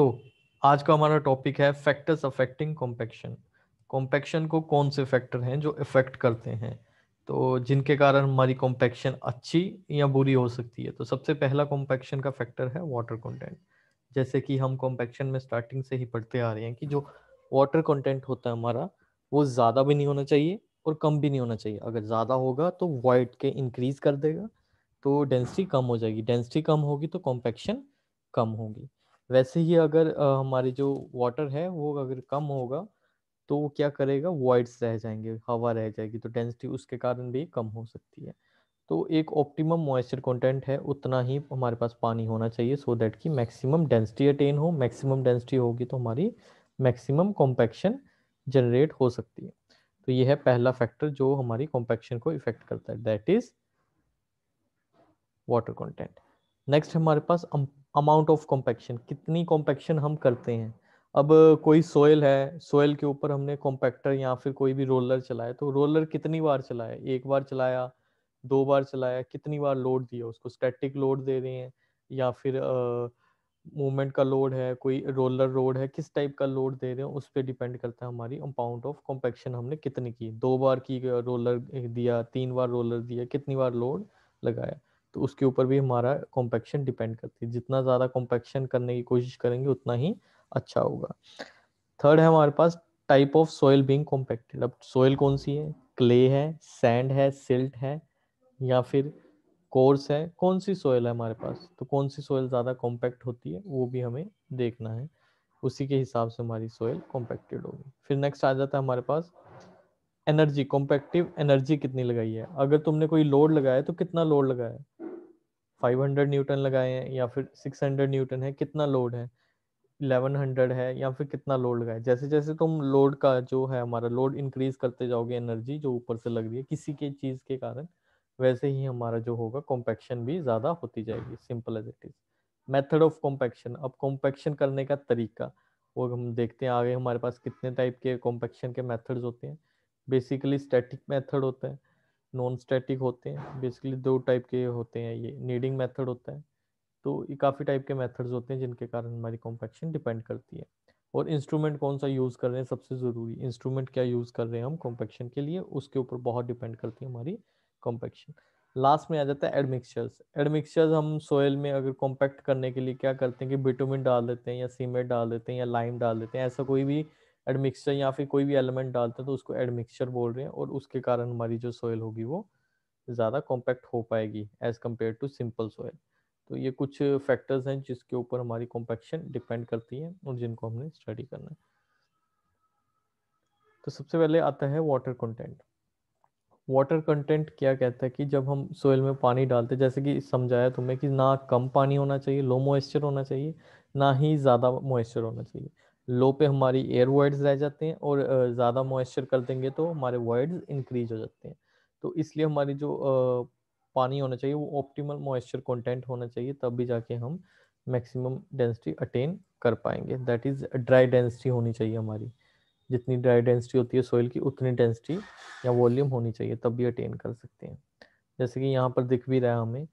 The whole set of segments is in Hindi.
सो so, आज का हमारा टॉपिक है फैक्टर्स अफेक्टिंग कॉम्पेक्शन कॉम्पेक्शन को कौन से फैक्टर हैं जो इफेक्ट करते हैं तो जिनके कारण हमारी कॉम्पेक्शन अच्छी या बुरी हो सकती है तो सबसे पहला कॉम्पेक्शन का फैक्टर है वाटर कंटेंट जैसे कि हम कॉम्पेक्शन में स्टार्टिंग से ही पढ़ते आ रहे हैं कि जो वाटर कंटेंट होता है हमारा वो ज़्यादा भी नहीं होना चाहिए और कम भी नहीं होना चाहिए अगर ज़्यादा होगा तो वाइट के इंक्रीज कर देगा तो डेंसिटी कम हो जाएगी डेंसिटी कम होगी तो कॉम्पेक्शन कम होगी वैसे ही अगर हमारी जो वाटर है वो अगर कम होगा तो वो क्या करेगा वॉइड्स रह जाएंगे हवा रह जाएगी तो डेंसिटी उसके कारण भी कम हो सकती है तो एक ऑप्टिमम मॉइस्चर कंटेंट है उतना ही हमारे पास पानी होना चाहिए सो so दैट कि मैक्सिमम डेंसिटी अटेन हो मैक्सिमम डेंसिटी होगी तो हमारी मैक्सिमम कॉम्पैक्शन जनरेट हो सकती है तो ये है पहला फैक्टर जो हमारी कॉम्पैक्शन को इफेक्ट करता है that is water content next हमारे पास अमाउंट ऑफ कॉम्पेक्शन कितनी कॉम्पेक्शन हम करते हैं अब कोई सोयल है सोयल के ऊपर हमने कॉम्पैक्टर या फिर कोई भी रोलर चलाया तो रोलर कितनी बार चलाया एक बार चलाया दो बार चलाया कितनी बार लोड दिया उसको स्टैटिक लोड दे रहे हैं या फिर मूवमेंट का लोड है कोई रोलर रोड है किस टाइप का लोड दे रहे हैं उस पर डिपेंड करता है हमारी अमाउंट ऑफ कॉम्पेक्शन हमने कितनी की दो बार की रोलर दिया तीन बार रोलर दिया कितनी बार लोड लगाया तो उसके ऊपर भी हमारा कॉम्पेक्शन डिपेंड करती है जितना ज़्यादा कॉम्पेक्शन करने की कोशिश करेंगे उतना ही अच्छा होगा थर्ड है हमारे पास type of soil being compacted अब सॉइल कौन सी है क्ले है सैंड है सिल्ट है या फिर कोर्स है कौन सी सॉइल है हमारे पास तो कौन सी सॉइल ज़्यादा कॉम्पैक्ट होती है वो भी हमें देखना है उसी के हिसाब से हमारी सॉइल कॉम्पैक्टेड होगी फिर नेक्स्ट आ जाता है हमारे पास एनर्जी कॉम्पैक्टिव एनर्जी कितनी लगाई है अगर तुमने कोई लोड लगाया तो कितना लोड लगाया 500 न्यूटन लगाए हैं या फिर 600 न्यूटन है कितना लोड है 1100 है या फिर कितना लोड लगाए जैसे जैसे तुम लोड का जो है हमारा लोड इंक्रीज करते जाओगे एनर्जी जो ऊपर से लग रही है किसी के चीज़ के कारण वैसे ही हमारा जो होगा कॉम्पैक्शन भी ज़्यादा होती जाएगी simple as it is method of compaction अब कॉम्पैक्शन करने का तरीका वो हम देखते हैं आगे हमारे पास कितने टाइप के कॉम्पैक्शन के मैथड्स होते हैं बेसिकली स्टैटिक मैथड होते हैं नॉन स्टैटिक होते हैं बेसिकली दो टाइप के होते हैं ये नीडिंग मेथड होता है तो ये काफ़ी टाइप के मेथड्स होते हैं जिनके कारण हमारी कॉम्पेक्शन डिपेंड करती है और इंस्ट्रूमेंट कौन सा यूज़ कर रहे हैं सबसे ज़रूरी इंस्ट्रूमेंट क्या यूज़ कर रहे हैं हम कॉम्पेक्शन के लिए उसके ऊपर बहुत डिपेंड करती है हमारी कॉम्पेक्शन लास्ट में आ जाता है एडमिक्सचर्स एडमिक्सचर्स हम सोयल में अगर कॉम्पैक्ट करने के लिए क्या करते हैं कि बिटोमिन डाल देते हैं या सीमेंट डाल देते हैं या लाइम डाल देते हैं ऐसा कोई भी एडमिक्सचर या फिर कोई भी एलिमेंट डालते हैं तो उसको एडमिक्सचर बोल रहे हैं और उसके कारण हमारी जो सॉइल होगी वो ज़्यादा कॉम्पैक्ट हो पाएगी as compare to simple soil तो ये कुछ फैक्टर्स हैं जिसके ऊपर हमारी कॉम्पेक्शन डिपेंड करती है और जिनको हमने स्टडी करना है तो सबसे पहले आता है वाटर कंटेंट वाटर कंटेंट क्या कहता है कि जब हम सोयल में पानी डालते हैं जैसे कि समझाया तुम्हें कि ना कम पानी होना चाहिए लो मॉइस्चर होना चाहिए ना ही ज़्यादा मॉइस्चर होना चाहिए लो पे हमारी एयर वर्ड्स रह जाते हैं और ज़्यादा मॉइस्चर कर देंगे तो हमारे वर्ड्स इंक्रीज हो जाते हैं तो इसलिए हमारी जो पानी होना चाहिए वो ऑप्टिमल मॉइस्चर कंटेंट होना चाहिए तब भी जाके हम मैक्सिमम डेंसिटी अटेन कर पाएंगे दैट इज़ ड्राई डेंसिटी होनी चाहिए हमारी जितनी ड्राई डेंसिटी होती है सॉइल की उतनी डेंसिटी या वॉल्यूम होनी चाहिए तब भी अटेन कर सकते हैं जैसे कि यहाँ पर दिख भी रहा है हमें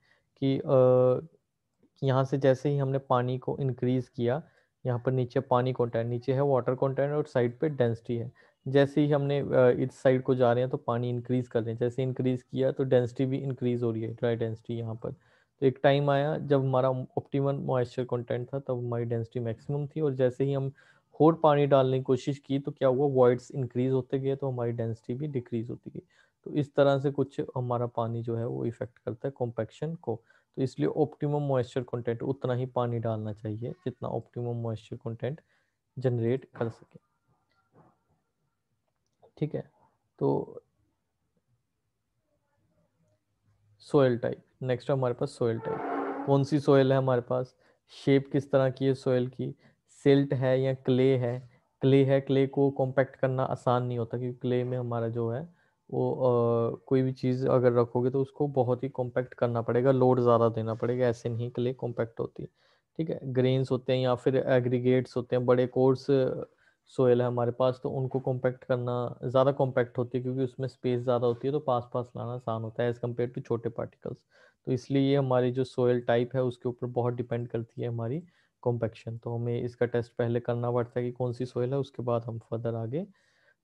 कि यहाँ से जैसे ही हमने पानी को इंक्रीज़ किया यहाँ पर नीचे पानी कॉन्टेंट नीचे है वाटर कॉन्टेंट और साइड पे डेंसिटी है जैसे ही हमने इस साइड को जा रहे हैं तो पानी इंक्रीज कर रहे हैं जैसे इंक्रीज किया तो डेंसिटी भी इंक्रीज हो रही है ड्राई डेंसिटी यहाँ पर तो एक टाइम आया जब हमारा ऑप्टिमम मॉइस्चर कंटेंट था तब हमारी डेंसिटी मैक्सिमम थी और जैसे ही हम होर पानी डालने की कोशिश की तो क्या हुआ वॉइड्स इंक्रीज होते गए तो हमारी डेंसिटी भी डिक्रीज होती गई तो इस तरह से कुछ हमारा पानी जो है वो इफेक्ट करता है कॉम्पैक्शन को तो इसलिए ऑप्टिमम मॉइस्चर कंटेंट उतना ही पानी डालना चाहिए जितना ऑप्टिमम मॉइस्चर कंटेंट जनरेट कर सके ठीक है तो सोयल टाइप नेक्स्ट हमारे पास सोयल टाइप कौन सी सोयल है हमारे पास शेप किस तरह की है सोयल की सिल्ट है या क्ले है क्ले है क्ले को कॉम्पैक्ट करना आसान नहीं होता क्योंकि क्ले में हमारा जो है वो आ, कोई भी चीज़ अगर रखोगे तो उसको बहुत ही कॉम्पैक्ट करना पड़ेगा लोड ज़्यादा देना पड़ेगा ऐसे नहीं के लिए कॉम्पैक्ट होती है ठीक है ग्रेन्स होते हैं या फिर एग्रीगेट्स होते हैं बड़े कोर्स सोयल है हमारे पास तो उनको कॉम्पैक्ट करना ज़्यादा कॉम्पैक्ट होती है क्योंकि उसमें स्पेस ज़्यादा होती है तो पास पास लाना आसान होता है एज़ कम्पेयर टू छोटे पार्टिकल्स तो इसलिए ये हमारी जो सोयल टाइप है उसके ऊपर बहुत डिपेंड करती है हमारी कॉम्पैक्शन तो हमें इसका टेस्ट पहले करना पड़ता है कि कौन सी सोयल है उसके बाद हम फर्दर आगे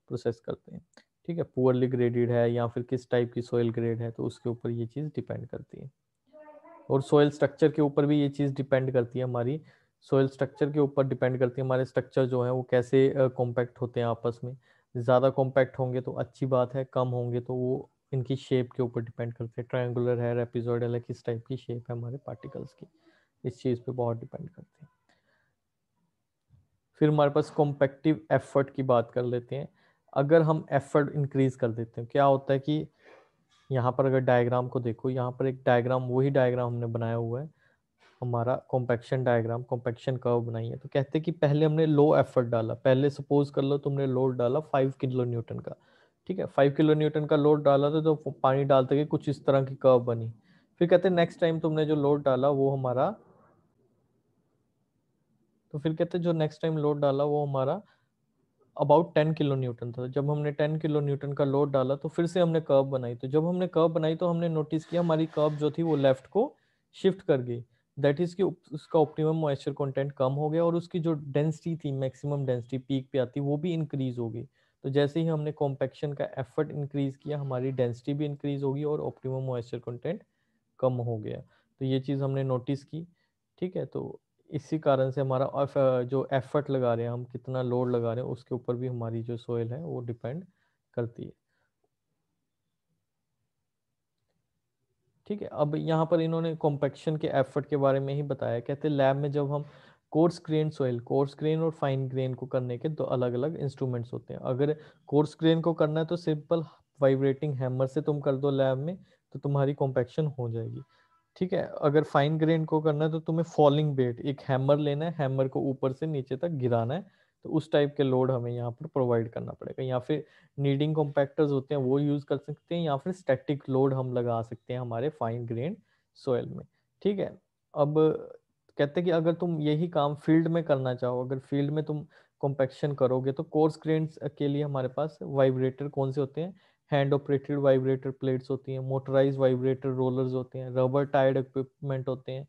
प्रोसेस करते हैं ठीक है पुअरली ग्रेडेड है या फिर किस टाइप की सॉइल ग्रेड है तो उसके ऊपर ये चीज़ डिपेंड करती है और सॉइल स्ट्रक्चर के ऊपर भी ये चीज़ डिपेंड करती है हमारी सॉइल स्ट्रक्चर के ऊपर डिपेंड करती है हमारे स्ट्रक्चर जो है वो कैसे कॉम्पैक्ट होते हैं आपस में ज़्यादा कॉम्पैक्ट होंगे तो अच्छी बात है कम होंगे तो वो इनकी शेप के ऊपर डिपेंड करते हैं ट्राइंगुलर है रेपिजोडल है किस टाइप की शेप है हमारे पार्टिकल्स की इस चीज़ पे बहुत डिपेंड करते है फिर हमारे पास कॉम्पेक्टिव एफर्ट की बात कर लेते हैं अगर हम एफर्ट इंक्रीज कर देते हैं क्या होता है कि यहाँ पर अगर डायग्राम को देखो यहाँ पर एक डायग्राम वही डायग्राम हमने बनाया हुआ है हमारा कॉम्पैक्शन डायग्राम कॉम्पैक्शन कर्व बनाई है तो कहते हैं कि पहले हमने लो एफर्ट डाला पहले सपोज कर लो तुमने लोड डाला फाइव किलो न्यूटन का ठीक है फाइव किलो न्यूटन का लोड डाला था तो पानी डालते गए कुछ इस तरह की कर्व बनी फिर कहते हैं नेक्स्ट टाइम तुमने जो लोड डाला वो हमारा तो फिर कहते हैं जो नेक्स्ट टाइम लोड डाला वो हमारा अबाउट टेन किलो न्यूटन था जब हमने टेन किलो न्यूटन का लोड डाला तो फिर से हमने कर्व बनाई तो जब हमने कर्व बनाई तो हमने नोटिस किया हमारी कर्व जो थी वो लेफ्ट को शिफ्ट कर गई दैट इज़ कि उसका ऑप्टिमम मॉइस्चर कंटेंट कम हो गया और उसकी जो डेंसिटी थी मैक्सिमम डेंसिटी पीक पे आती वो भी इंक्रीज हो गई तो जैसे ही हमने कॉम्पेक्शन का एफर्ट इंक्रीज किया हमारी डेंसिटी भी इंक्रीज होगी और ऑप्टिमम मॉइस्चर कंटेंट कम हो गया तो ये चीज़ हमने नोटिस की ठीक है तो इसी कारण से हमारा जो एफर्ट लगा रहे हैं हम कितना लोड लगा रहे हैं उसके ऊपर भी हमारी जो सोयल है वो डिपेंड करती है ठीक है अब यहाँ पर इन्होंने कॉम्पेक्शन के एफर्ट के बारे में ही बताया कहते हैं लैब में जब हम coarse grain soil coarse grain और फाइन ग्रेन को करने के दो अलग अलग इंस्ट्रूमेंट्स होते हैं अगर कोर्स ग्रेन को करना है तो सिंपल वाइब्रेटिंग हैमर से तुम कर दो लैब में तो तुम्हारी कॉम्पेक्शन हो जाएगी ठीक है अगर फाइन ग्रेन को करना है तो तुम्हें फॉलिंग बेट एक हैमर लेना है हैमर को ऊपर से नीचे तक गिराना है तो उस टाइप के लोड हमें यहाँ पर प्रोवाइड करना पड़ेगा या फिर नीडिंग कॉम्पैक्टर्स होते हैं वो यूज़ कर सकते हैं या फिर स्टैटिक लोड हम लगा सकते हैं हमारे फाइन ग्रेन सोयल में ठीक है अब कहते हैं कि अगर तुम यही काम फील्ड में करना चाहो अगर फील्ड में तुम कॉम्पेक्शन करोगे तो कोर्स ग्रेन के लिए हमारे पास वाइब्रेटर कौन से होते हैं हैंड ऑपरेटेड वाइब्रेटर प्लेट्स होती हैं मोटराइज वाइब्रेटर रोलर्स होते हैं रबर टायर्ड इक्विपमेंट होते हैं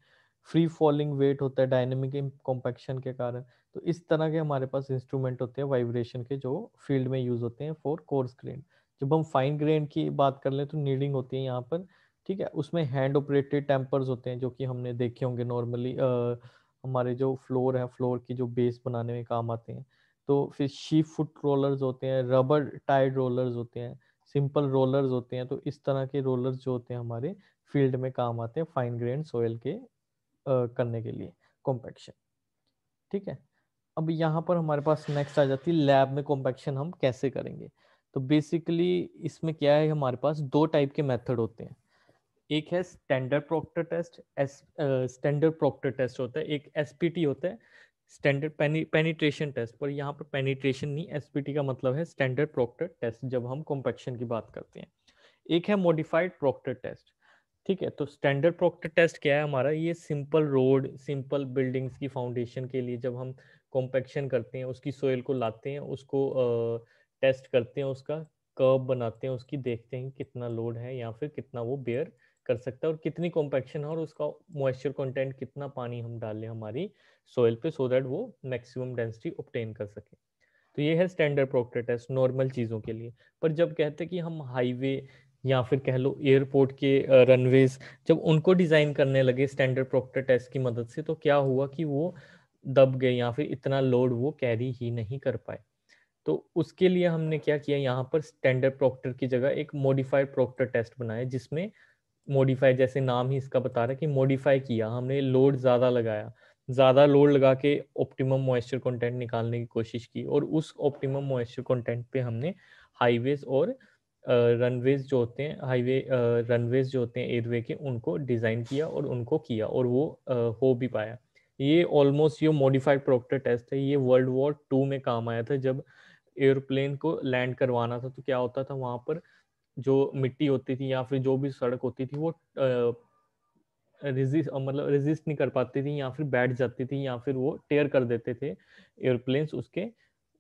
फ्री फॉलिंग वेट होता है डायनेमिक कॉम्पेक्शन के कारण तो इस तरह के हमारे पास इंस्ट्रूमेंट होते हैं वाइब्रेशन के जो फील्ड में यूज होते हैं फॉर कोर्स ग्रेन जब हम फाइन ग्रेन की बात कर लें तो नीडिंग होती है यहाँ पर ठीक है उसमें हैंड ऑपरेटेड टेम्पर्स होते हैं जो कि हमने देखे होंगे नॉर्मली हमारे जो फ्लोर है फ्लोर की जो बेस बनाने में काम आते हैं तो फिर शीप फुट रोलर्स होते हैं रबर टायर्ड रोलर्स होते हैं सिंपल रोलर्स होते हैं तो इस तरह के रोलर्स जो होते हैं हमारे फील्ड में काम आते हैं फाइन ग्रेन सोयल के आ, करने के लिए कॉम्पैक्शन ठीक है अब यहाँ पर हमारे पास नेक्स्ट आ जाती है लैब में कॉम्पैक्शन हम कैसे करेंगे तो बेसिकली इसमें क्या है हमारे पास दो टाइप के मेथड होते हैं एक है standard Proctor test as standard Proctor test होता है एक एसपीटी होता है स्टैंडर्ड पेनिट्रेशन टेस्ट पर यहाँ पर पेनिट्रेशन नहीं एसपीटी का मतलब है स्टैंडर्ड प्रोक्टर टेस्ट जब हम कॉम्पेक्शन की बात करते हैं एक है मॉडिफाइड प्रोक्टर टेस्ट ठीक है तो स्टैंडर्ड प्रोक्टर टेस्ट क्या है हमारा ये सिंपल रोड सिंपल बिल्डिंग्स की फाउंडेशन के लिए जब हम कॉम्पेक्शन करते हैं उसकी सोयल को लाते हैं उसको टेस्ट करते हैं उसका कर्व बनाते हैं उसकी देखते हैं कितना लोड है या फिर कितना वो बेयर कर सकता है और कितनी कॉम्पेक्शन है और उसका मॉइस्चर कंटेंट कितना पानी हम डालें हमारी सोयल पे सो so दैट वो मैक्सिमम डेंसिटी ऑप्टेन कर सके तो ये है स्टैंडर्ड प्रोक्टर टेस्ट नॉर्मल चीज़ों के लिए पर जब कहते हैं कि हम हाईवे या फिर कह लो एयरपोर्ट के रनवेज जब उनको डिज़ाइन करने लगे स्टैंडर्ड प्रोक्टर टेस्ट की मदद से तो क्या हुआ कि वो दब गए या फिर इतना लोड वो कैरी ही नहीं कर पाए तो उसके लिए हमने क्या किया यहाँ पर स्टैंडर्ड प्रोक्टर की जगह एक मॉडिफाइड प्रोक्टर टेस्ट बनाया जिसमें मॉडिफाई जैसे नाम ही इसका बता रहा है कि मॉडिफाई किया हमने लोड ज़्यादा लगाया ज़्यादा लोड लगा के ऑप्टिमम मॉइस्चर कंटेंट निकालने की कोशिश की और उस ऑप्टिमम मॉइस्चर कंटेंट पे हमने हाईवेज और रनवेज जो होते हैं हाईवे रनवेज जो होते हैं एयरवे के उनको डिज़ाइन किया और उनको किया और वो हो भी पाया ये ऑलमोस्ट ये मॉडिफाइड प्रोक्टर टेस्ट है ये वर्ल्ड वॉर टू में काम आया था जब एयरप्लेन को लैंड करवाना था तो क्या होता था वहाँ पर जो मिट्टी होती थी या फिर जो भी सड़क होती थी वो रिजिस्ट मतलब रिजिस्ट नहीं कर पाती थी या फिर बैठ जाती थी या फिर वो टेयर कर देते थे एयरप्लेन्स उसके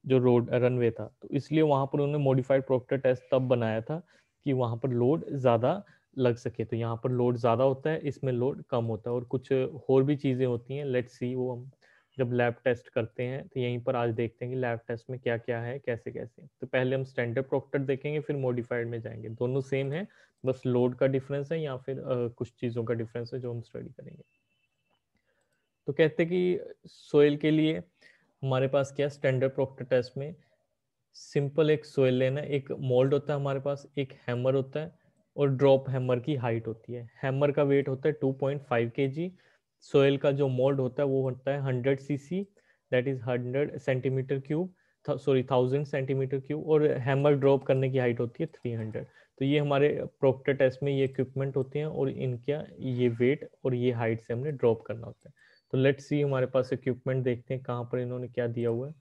जो रोड रनवे था तो इसलिए वहाँ पर उन्होंने मॉडिफाइड प्रोक्टर टेस्ट तब बनाया था कि वहाँ पर लोड ज़्यादा लग सके तो यहाँ पर लोड ज़्यादा होता है इसमें लोड कम होता है और कुछ और भी चीज़ें होती हैं लेट्स सी वो हम जब लैब टेस्ट करते हैं तो यहीं पर आज देखते हैं कि लैब टेस्ट में क्या क्या है कैसे कैसे तो पहले हम स्टैंडर्ड प्रोक्टर देखेंगे फिर मॉडिफाइड में जाएंगे दोनों सेम है बस लोड का डिफरेंस है या फिर आ, कुछ चीज़ों का डिफरेंस है जो हम स्टडी करेंगे तो कहते कि सोयल के लिए हमारे पास क्या स्टैंडर्ड प्रोक्टर टेस्ट में सिंपल एक सोयल लेना एक मोल्ड होता है हमारे पास एक हैमर होता है और ड्रॉप हैमर की हाइट होती है हैमर का वेट होता है to point five K ji soil का जो मोल्ड होता है वो होता है hundred C that is hundred centimetre cube sorry thousand centimetre cube और हैमर ड्रॉप करने की हाइट होती है थ्री हंड्रेड तो ये हमारे प्रोक्टर टेस्ट में ये इक्विपमेंट होते हैं और इनका ये वेट और ये हाइट से हमने ड्रॉप करना होता है तो लेट सी हमारे पास इक्विपमेंट देखते हैं कहाँ पर इन्होंने क्या दिया हुआ है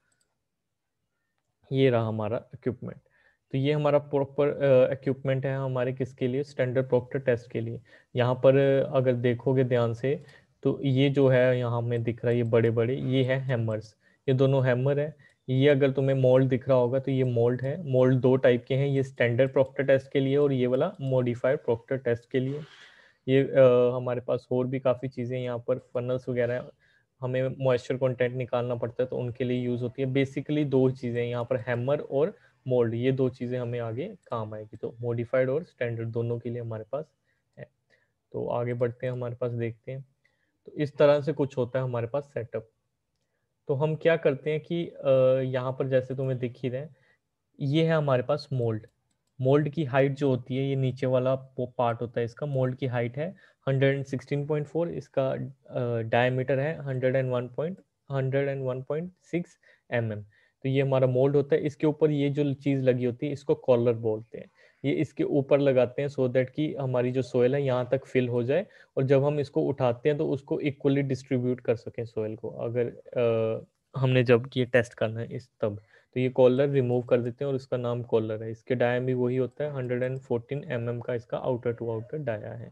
ये रहा हमारा इक्विपमेंट तो ये हमारा प्रॉपर इक्विपमेंट है हमारे किसके लिए स्टैंडर्ड प्रॉक्टर टेस्ट के लिए यहाँ पर अगर देखोगे ध्यान से तो ये जो है यहाँ हमें दिख रहा है ये बड़े बड़े ये है हैमर्स ये दोनों हैमर है ये अगर तुम्हें मोल्ड दिख रहा होगा तो ये मोल्ड है मोल्ड दो टाइप के हैं ये स्टैंडर्ड प्रॉक्टर टेस्ट के लिए और ये वाला मॉडिफाइड प्रॉक्टर टेस्ट के लिए ये आ, हमारे पास और भी काफ़ी चीज़ें यहाँ पर फनल्स वगैरह हमें मॉइस्चर कंटेंट निकालना पड़ता है तो उनके लिए यूज़ होती है बेसिकली दो चीज़ें यहाँ पर हैमर और मोल्ड ये दो चीज़ें हमें आगे काम आएगी तो मॉडिफाइड और स्टैंडर्ड दोनों के लिए हमारे पास है तो आगे बढ़ते हैं हमारे पास देखते हैं तो इस तरह से कुछ होता है हमारे पास सेटअप तो हम क्या करते हैं कि यहाँ पर जैसे तुम्हें दिख ही रहे ये है हमारे पास मोल्ड मोल्ड की हाइट जो होती है ये नीचे वाला पार्ट होता है इसका मोल्ड की हाइट है 116.4 इसका डायमीटर है 101.6 mm तो ये हमारा मोल्ड होता है इसके ऊपर ये जो चीज़ लगी होती है इसको कॉलर बोलते हैं ये इसके ऊपर लगाते हैं सो so दैट कि हमारी जो सोयल है यहाँ तक फिल हो जाए और जब हम इसको उठाते हैं तो उसको इक्वली डिस्ट्रीब्यूट कर सकें सोयल को अगर आ, हमने जब ये टेस्ट करना है इस तब तो ये कॉलर रिमूव कर देते हैं और इसका नाम कॉलर है इसके डाया भी वही होता है hundred and fourteen M M का इसका आउटर टू आउटर डाया है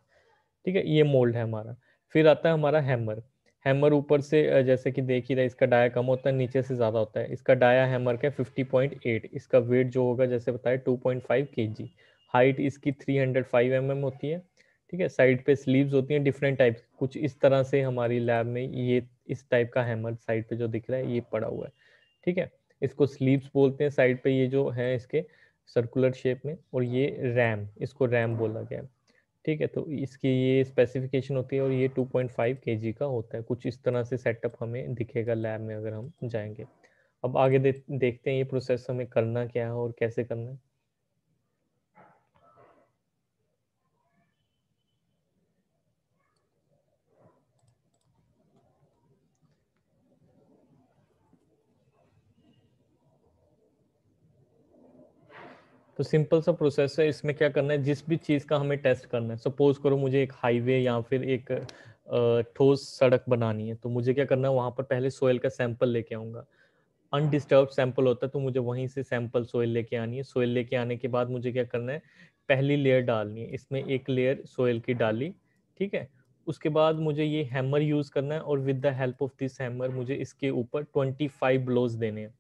ठीक है ये मोल्ड है हमारा फिर आता है हमारा हैमर हैमर ऊपर से जैसे कि देख ही रहा इसका डाया कम होता है नीचे से ज़्यादा होता है इसका डाया हैमर का फिफ्टी पॉइंट एट इसका वेट जो होगा जैसे बताए two point five K G height इसकी three hundred five M M होती है ठीक है साइड पे स्लीव्स होती हैं डिफरेंट टाइप कुछ इस तरह से हमारी लैब में ये इस टाइप का हैमर साइड पे जो दिख रहा है ये पड़ा हुआ है ठीक है इसको स्लीव्स बोलते हैं साइड पे ये जो है इसके सर्कुलर शेप में और ये रैम इसको रैम बोला गया है ठीक है तो इसकी ये स्पेसिफिकेशन होती है और ये 2.5 पॉइंट का होता है कुछ इस तरह से सेटअप हमें दिखेगा लैब में अगर हम जाएंगे अब आगे दे, देखते हैं ये प्रोसेस हमें करना क्या है और कैसे करना है तो सिंपल सा प्रोसेस है इसमें क्या करना है जिस भी चीज़ का हमें टेस्ट करना है सपोज करो मुझे एक हाईवे या फिर एक ठोस सड़क बनानी है तो मुझे क्या करना है वहाँ पर पहले सोयल का सैंपल लेके आऊँगा अनडिस्टर्ब सैंपल होता है तो मुझे वहीं से सैंपल सोयल लेके आनी है सोयल लेके आने के बाद मुझे क्या करना है पहली लेयर डालनी है इसमें एक लेयर सोयल की डाली ठीक है उसके बाद मुझे ये हैमर यूज़ करना है और with the help of this hammer मुझे इसके ऊपर ट्वेंटी फाइव ब्लोज देने हैं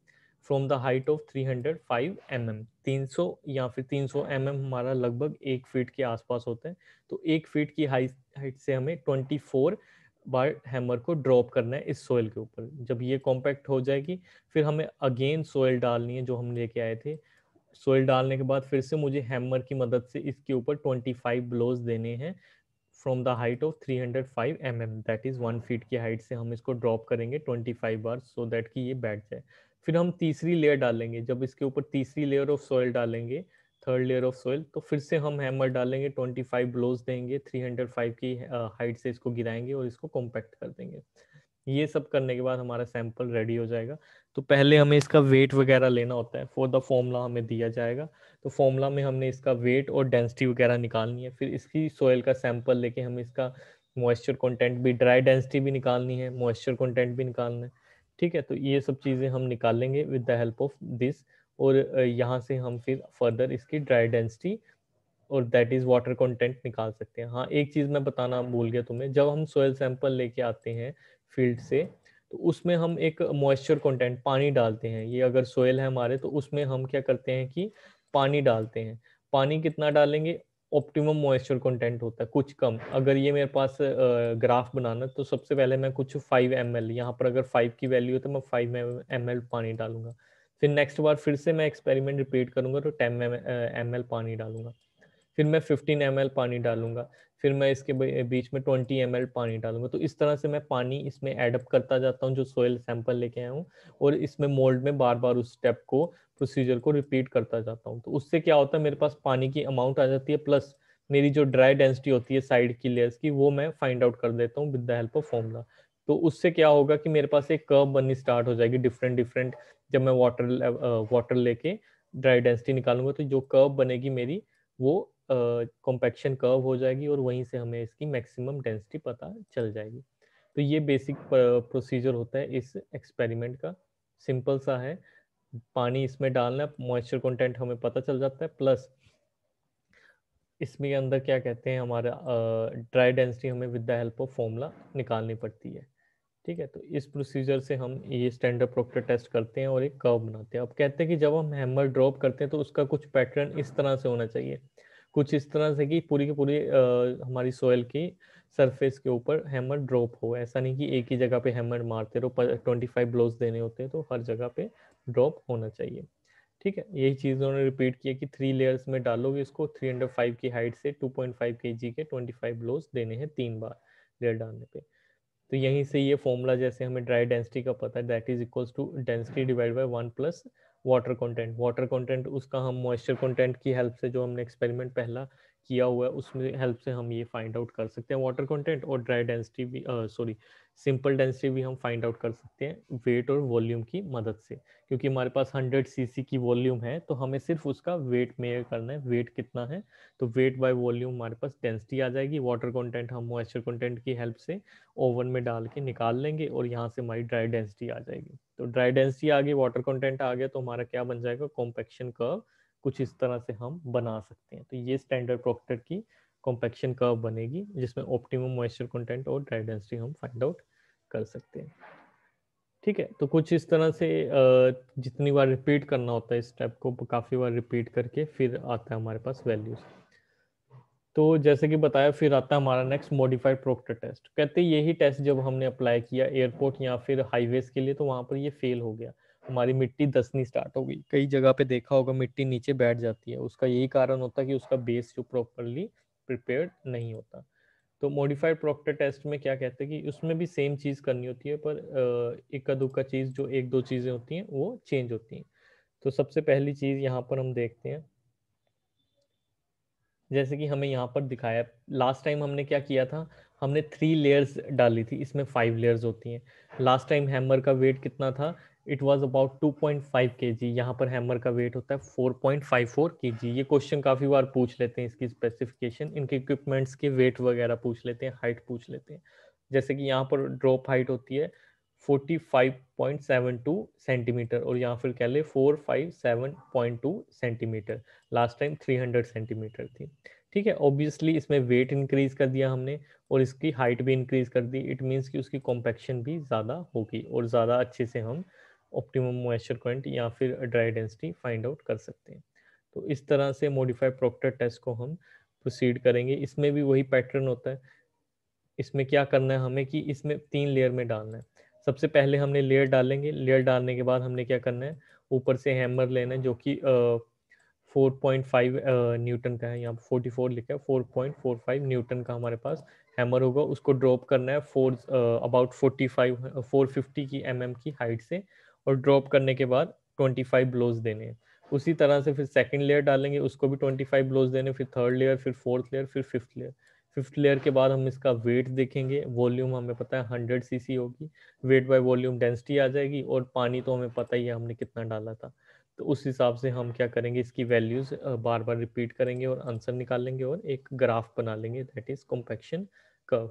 from the height of 305 mm 300 या फिर 300 mm हमारा लगभग एक फीट के आसपास होते हैं तो एक फीट की हाइट हाइट से हमें 24 बार हैमर को ड्रॉप करना है इस सोयल के ऊपर जब ये कॉम्पैक्ट हो जाएगी फिर हमें अगेन सोयल डालनी है जो हम लेके आए थे सोयल डालने के बाद फिर से मुझे हैमर की मदद से इसके ऊपर 25 ब्लोज देने हैं from the height of 305 hundred mm that is one feet की हाइट से हम इसको ड्रॉप करेंगे 25 बार सो so दैट कि ये बैठ जाए फिर हम तीसरी लेयर डालेंगे जब इसके ऊपर तीसरी लेयर ऑफ सॉइल डालेंगे थर्ड लेयर ऑफ सॉइल तो फिर से हम हैमर डालेंगे 25 ब्लोज देंगे 305 की हाइट से इसको गिराएंगे और इसको कॉम्पैक्ट कर देंगे ये सब करने के बाद हमारा सैंपल रेडी हो जाएगा तो पहले हमें इसका वेट वगैरह लेना होता है फॉर द फॉर्मूला हमें दिया जाएगा तो फॉर्मूला में हमने इसका वेट और डेंसिटी वगैरह निकालनी है फिर इसकी सॉइल का सैंपल लेके हमें इसका मॉइस्चर कंटेंट भी ड्राई डेंसिटी भी निकालनी है मॉइस्चर कंटेंट भी निकालना है ठीक है तो ये सब चीज़ें हम निकाल लेंगे with the help of this और यहाँ से हम फिर फर्दर इसकी ड्राई डेंसिटी और दैट इज़ वाटर कंटेंट निकाल सकते हैं हाँ एक चीज़ मैं बताना भूल गया तुम्हें जब हम सोयल सैंपल लेके आते हैं फील्ड से तो उसमें हम एक मॉइस्चर कंटेंट पानी डालते हैं ये अगर सोयल है हमारे तो उसमें हम क्या करते हैं कि पानी डालते हैं पानी कितना डालेंगे ऑप्टिमम मॉइस्चर कंटेंट होता है कुछ कम अगर ये मेरे पास ग्राफ बनाना तो सबसे पहले मैं कुछ फाइव एम एल यहाँ पर अगर फाइव की वैल्यू है तो मैं फाइव एम एल पानी डालूंगा फिर नेक्स्ट बार फिर से मैं एक्सपेरिमेंट रिपीट करूंगा तो टेन एम एल पानी डालूंगा फिर मैं फिफ्टीन एम एल पानी डालूंगा फिर मैं इसके बीच में ट्वेंटी एम पानी डालूंगा तो इस तरह से मैं पानी इसमें एडअप करता जाता हूँ जो सोयल सैंपल लेके आया हूँ और इसमें मोल्ड में बार बार उस स्टेप को प्रोसीजर को रिपीट करता जाता हूँ तो उससे क्या होता है मेरे पास पानी की अमाउंट आ जाती है प्लस मेरी जो ड्राई डेंसिटी होती है साइड की लेयर्स की वो मैं फाइंड आउट कर देता हूँ with the help of formula तो उससे क्या होगा कि मेरे पास एक कर्व बननी स्टार्ट हो जाएगी डिफरेंट डिफरेंट जब मैं वाटर वाटर लेके ड्राई डेंसिटी निकालूंगा तो जो कर्व बनेगी मेरी वो कॉम्पैक्शन कर्व हो जाएगी और वहीं से हमें इसकी मैक्सिमम डेंसिटी पता चल जाएगी तो ये बेसिक प्रोसीजर होता है इस एक्सपेरिमेंट का सिंपल सा है पानी इसमें डालना मॉइस्चर कंटेंट हमें पता चल जाता है प्लस इसमें अंदर क्या कहते हैं हमारा ड्राई डेंसिटी हमें with the help of formula निकालनी पड़ती है ठीक है तो इस प्रोसीजर से हम ये स्टैंडर्ड प्रोक्टर टेस्ट करते हैं और एक कर्व बनाते हैं अब कहते हैं कि जब हम हैमर ड्रॉप करते हैं तो उसका कुछ पैटर्न इस तरह से होना चाहिए कुछ इस तरह से कि पूरी की पूरी आ, हमारी सोयल की सरफेस के ऊपर हैमर ड्रॉप हो ऐसा नहीं कि एक ही जगह पे हैमर मारते रहो ट्वेंटी फाइव ब्लोज देने होते हैं तो हर जगह पे ड्रॉप होना चाहिए ठीक है यही चीज़ उन्होंने रिपीट किया कि थ्री लेयर्स में डालोगे इसको थ्री हंड्रेड फाइव की हाइट से two point five K G के ट्वेंटी फाइव ब्लोज देने हैं तीन बार लेयर डालने पे तो यहीं से ये फॉर्मूला जैसे हमें ड्राई डेंसिटी का पता है that is equals to density divide by one plus water content water content उसका हम मॉइस्चर कंटेंट की हेल्प से जो हमने एक्सपेरिमेंट पहला किया हुआ है उसमें हेल्प से हम ये फाइंड आउट कर सकते हैं वाटर कंटेंट और ड्राई डेंसिटी भी सॉरी सिंपल डेंसिटी भी हम फाइंड आउट कर सकते हैं वेट और वॉल्यूम की मदद से क्योंकि हमारे पास 100 सीसी की वॉल्यूम है तो हमें सिर्फ उसका वेट मेयर करना है वेट कितना है तो वेट बाय वॉल्यूम हमारे पास डेंसिटी आ जाएगी वाटर कंटेंट हम मॉइस्चर कंटेंट की हेल्प से ओवन में डाल के निकाल लेंगे और यहाँ से हमारी ड्राई डेंसिटी आ जाएगी तो ड्राई डेंसिटी आ गई वाटर कॉन्टेंट आ गया तो हमारा क्या बन जाएगा कॉम्पेक्शन कर्व कुछ इस तरह से हम बना सकते हैं तो ये स्टैंडर्ड प्रोक्टर की कॉम्पेक्शन कर्व बनेगी जिसमें ऑप्टिमम मॉइस्चर कंटेंट और ड्राई डेंसिटी हम फाइंड आउट कर सकते हैं ठीक है तो कुछ इस तरह से जितनी बार रिपीट करना होता है इस स्टेप को काफ़ी बार रिपीट करके फिर आता है हमारे पास वैल्यूज तो जैसे कि बताया फिर आता है हमारा नेक्स्ट मॉडिफाइड प्रोक्टर टेस्ट कहते यही टेस्ट जब हमने अप्लाई किया एयरपोर्ट या फिर हाईवेज के लिए तो वहाँ पर ये फेल हो गया हमारी मिट्टी दसनी स्टार्ट हो गई कई जगह पे देखा होगा मिट्टी नीचे बैठ जाती है उसका यही कारण होता है कि उसका बेस जो प्रॉपरली प्रिपेयर नहीं होता तो मॉडिफाइड प्रोक्टर टेस्ट में क्या कहते हैं कि उसमें भी सेम चीज़ करनी होती है पर इक्का दुक्का चीज़ जो एक दो चीज़ें होती हैं वो चेंज होती हैं तो सबसे पहली चीज़ यहाँ पर हम देखते हैं जैसे कि हमें यहाँ पर दिखाया लास्ट टाइम हमने क्या किया था हमने थ्री लेयर्स डाली थी इसमें फाइव लेयर्स होती हैं लास्ट टाइम हैमर का वेट कितना था इट वॉज अबाउट 2.5 जी यहाँ पर हैमर का वेट होता है 4.54 जी ये क्वेश्चन काफ़ी बार पूछ लेते हैं इसकी स्पेसिफिकेशन इनके इक्विपमेंट्स के वेट वगैरह पूछ लेते हैं हाइट पूछ लेते हैं जैसे कि यहाँ पर ड्रॉप हाइट होती है 45.72 सेंटीमीटर और यहाँ फिर कह ले two centimetre last time 300 centimetre थी ठीक है ऑब्वियसली इसमें वेट इंक्रीज कर दिया हमने और इसकी हाइट भी इंक्रीज कर दी इट मीन्स कि उसकी कॉम्पेक्शन भी ज़्यादा होगी और ज़्यादा अच्छे से हम ऑप्टिमम मॉइस्चर करंट या फिर ड्राई डेंसिटी फाइंड आउट कर सकते हैं तो इस तरह से मोडिफाइड प्रोक्टर टेस्ट को हम प्रोसीड करेंगे इसमें भी वही पैटर्न होता है इसमें क्या करना है हमें कि इसमें तीन लेयर में डालना है सबसे पहले हमने लेयर डालेंगे लेयर डालने के बाद हमने क्या करना है ऊपर से हैमर लेना है जो कि फोर पॉइंट फाइव न्यूटन का है यहाँ पर फोर्टी फोर लिखा है four point four five newton का हमारे पास हैमर होगा उसको ड्रॉप करना है four about forty five four fifty की एम mm की हाइट से और ड्रॉप करने के बाद ट्वेंटी फाइव ब्लोज देने हैं उसी तरह से फिर सेकेंड लेयर डालेंगे उसको भी ट्वेंटी फाइव ब्लोज देने फिर थर्ड लेयर फिर फोर्थ लेयर फिर फिफ्थ लेयर फिफ्थ लेयर के बाद हम इसका वेट देखेंगे वॉल्यूम हमें पता है हंड्रेड सी होगी वेट बाई वॉल्यूम डेंसिटी आ जाएगी और पानी तो हमें पता ही है हमने कितना डाला था तो उस हिसाब से हम क्या करेंगे इसकी वैल्यूज बार बार रिपीट करेंगे और आंसर निकालेंगे और एक ग्राफ बना लेंगे दैट इज कॉम्पेक्शन कर्व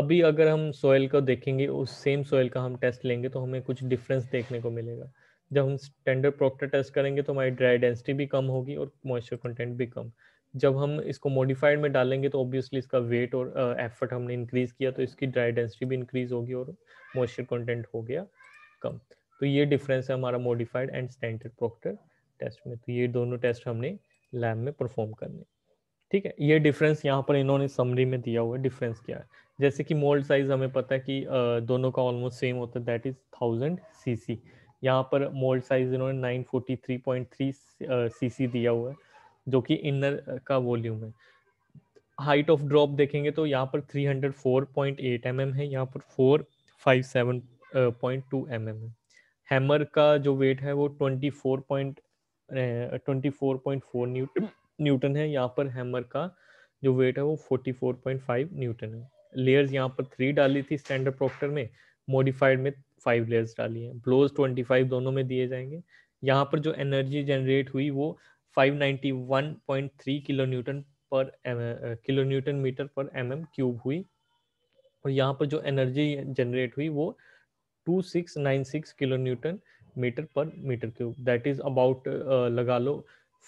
अभी अगर हम सॉइल का देखेंगे उस सेम सॉइल का हम टेस्ट लेंगे तो हमें कुछ डिफरेंस देखने को मिलेगा जब हम स्टैंडर्ड प्रोक्टर टेस्ट करेंगे तो हमारी ड्राई डेंसिटी भी कम होगी और मॉइस्चर कंटेंट भी कम जब हम इसको मॉडिफाइड में डालेंगे तो ऑब्वियसली इसका वेट और एफर्ट uh, हमने इंक्रीज किया तो इसकी ड्राई डेंसिटी भी इंक्रीज होगी और मॉइस्चर कंटेंट हो गया कम तो ये डिफरेंस है हमारा modified and standard Proctor test में तो ये दोनों टेस्ट हमने लैब में परफॉर्म करने ठीक है ये डिफरेंस यहाँ पर इन्होंने समरी में दिया हुआ है डिफरेंस क्या है जैसे कि मोल्ड साइज हमें पता है कि दोनों का ऑलमोस्ट सेम होता है that is thousand C C यहाँ पर मोल्ड साइज इन्होंने nine forty three point three C C दिया हुआ है जो कि इनर का वॉल्यूम है हाइट ऑफ ड्रॉप देखेंगे तो यहाँ पर three hundred four point eight M M है यहाँ पर four five seven point two M M है हैमर का जो वेट है वो twenty four point twenty four point four newton newton है यहाँ पर हैमर का जो वेट है वो 44.5 न्यूटन है लेयर्स यहाँ पर थ्री डाली थी स्टैंडर्ड प्रॉक्टर में मॉडिफाइड में फाइव लेयर्स डाली हैं ब्लोज 25 दोनों में दिए जाएंगे यहाँ पर जो एनर्जी जनरेट हुई वो 591.3 किलो न्यूटन पर किलो न्यूटन मीटर पर एम एम क्यूब हुई और यहाँ पर जो एनर्जी जनरेट हुई वो 2696 किलो न्यूटन मीटर पर metre cube that is about लगा लो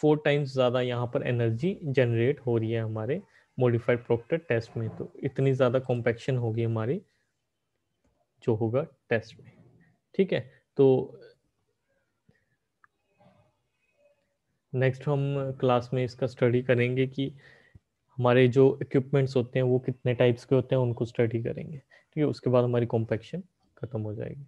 फोर टाइम्स ज़्यादा यहाँ पर एनर्जी जनरेट हो रही है हमारे मॉडिफाइड प्रोक्टर टेस्ट में तो इतनी ज़्यादा कॉम्पेक्शन होगी हमारी जो होगा टेस्ट में ठीक है तो नेक्स्ट हम क्लास में इसका स्टडी करेंगे कि हमारे जो इक्विपमेंट्स होते हैं वो कितने टाइप्स के होते हैं उनको स्टडी करेंगे ठीक है उसके बाद हमारी कॉम्पेक्शन ख़त्म हो जाएगी